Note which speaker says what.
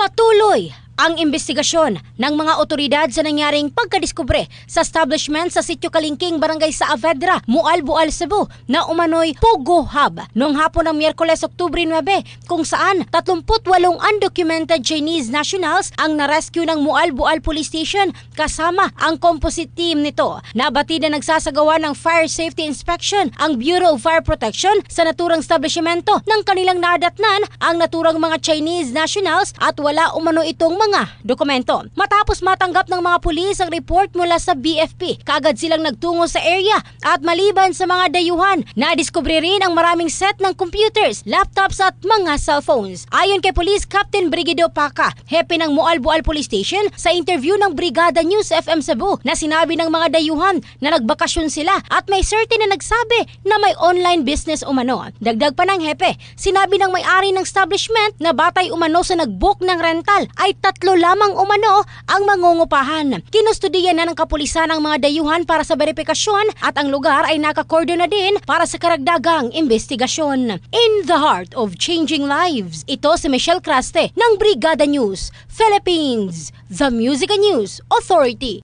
Speaker 1: Patuloy ang investigasyon ng mga otoridad sa nangyaring pagkadiskubre sa establishment sa sitio Kalingking, Barangay sa Saavedra, Mualbual, Cebu na umano'y Pugo Hub noong hapon ng Miyerkules, Oktubre 9 kung saan 38 undocumented Chinese nationals ang narescue ng Mualbual Police Station kasama ang composite team nito. Nabati na nagsasagawa ng fire safety inspection ang Bureau of Fire Protection sa naturang establishmento ng kanilang nadatnan ang naturang mga Chinese nationals at wala umano itong mga mga dokumento. Matapos matanggap ng mga pulis ang report mula sa BFP, kaagad silang nagtungo sa area at maliban sa mga dayuhan, nadiskubre rin ang maraming set ng computers, laptops at mga cellphones. Ayon kay Police Captain Brigido Paca, hepe ng Mualbual Police Station, sa interview ng Brigada News FM Cebu na sinabi ng mga dayuhan na nagbakasyon sila at may certain na nagsabi na may online business umano. Dagdag pa ng hepe, sinabi ng may-ari ng establishment na batay umano sa nagbook ng rental ay tat tatlo lamang umano ang mangungupahan. Kinustudiyan na ng kapulisan ang mga dayuhan para sa verifikasyon at ang lugar ay nakakordo na din para sa karagdagang investigasyon. In the heart of changing lives, ito si Michelle Craste ng Brigada News, Philippines, The Music News Authority.